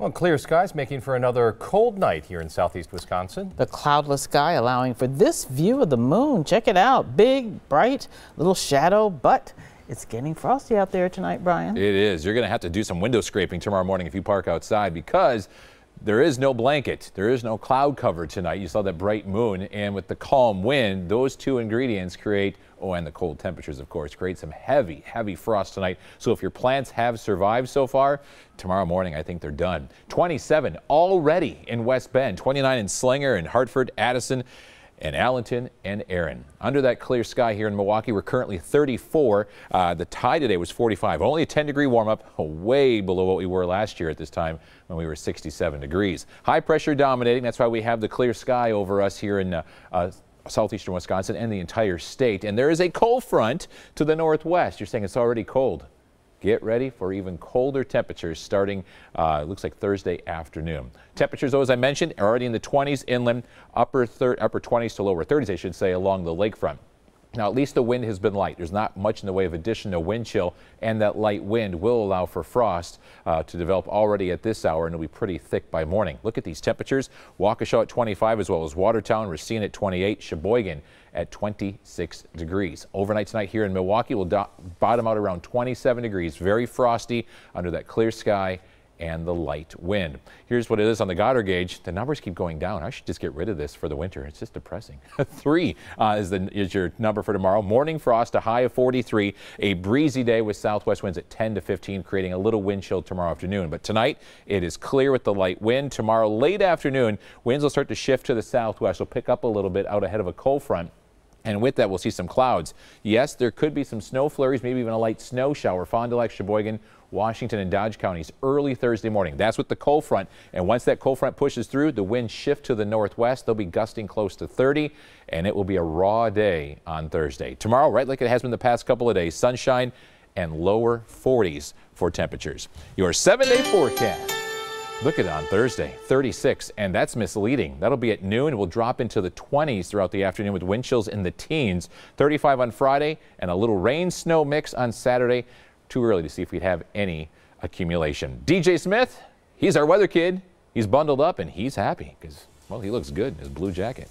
Well, clear skies making for another cold night here in southeast Wisconsin. The cloudless sky allowing for this view of the moon. Check it out. Big, bright, little shadow, but it's getting frosty out there tonight, Brian. It is. You're going to have to do some window scraping tomorrow morning if you park outside because there is no blanket. There is no cloud cover tonight. You saw that bright moon, and with the calm wind, those two ingredients create, oh, and the cold temperatures, of course, create some heavy, heavy frost tonight. So if your plants have survived so far, tomorrow morning, I think they're done. 27 already in West Bend, 29 in Slinger and Hartford, Addison and Allenton and Erin. Under that clear sky here in Milwaukee, we're currently 34. Uh, the high today was 45, only a 10 degree warm up, way below what we were last year at this time when we were 67 degrees. High pressure dominating. That's why we have the clear sky over us here in uh, uh, southeastern Wisconsin and the entire state. And there is a cold front to the northwest. You're saying it's already cold. Get ready for even colder temperatures starting, uh, looks like Thursday afternoon. Temperatures, though, as I mentioned, are already in the 20s inland, upper, upper 20s to lower 30s, I should say, along the lakefront. Now, at least the wind has been light. There's not much in the way of additional wind chill, and that light wind will allow for frost uh, to develop already at this hour, and it'll be pretty thick by morning. Look at these temperatures. Waukesha at 25, as well as Watertown, Racine at 28, Sheboygan at 26 degrees. Overnight tonight here in Milwaukee will bottom out around 27 degrees. Very frosty under that clear sky and the light wind. Here's what it is on the Goddard gauge. The numbers keep going down. I should just get rid of this for the winter. It's just depressing. Three uh, is, the, is your number for tomorrow. Morning frost, a high of 43, a breezy day with southwest winds at 10 to 15, creating a little wind chill tomorrow afternoon. But tonight, it is clear with the light wind. Tomorrow late afternoon, winds will start to shift to the southwest. will pick up a little bit out ahead of a cold front. And with that, we'll see some clouds. Yes, there could be some snow flurries, maybe even a light snow shower. Fond du Lac, Sheboygan, Washington, and Dodge counties early Thursday morning. That's with the cold front. And once that cold front pushes through, the winds shift to the northwest. They'll be gusting close to 30, and it will be a raw day on Thursday. Tomorrow, right like it has been the past couple of days, sunshine and lower 40s for temperatures. Your seven-day forecast. Look at it on Thursday, 36, and that's misleading. That'll be at noon. We'll drop into the 20s throughout the afternoon with wind chills in the teens. 35 on Friday and a little rain snow mix on Saturday. Too early to see if we'd have any accumulation. DJ Smith, he's our weather kid. He's bundled up and he's happy because, well, he looks good in his blue jacket.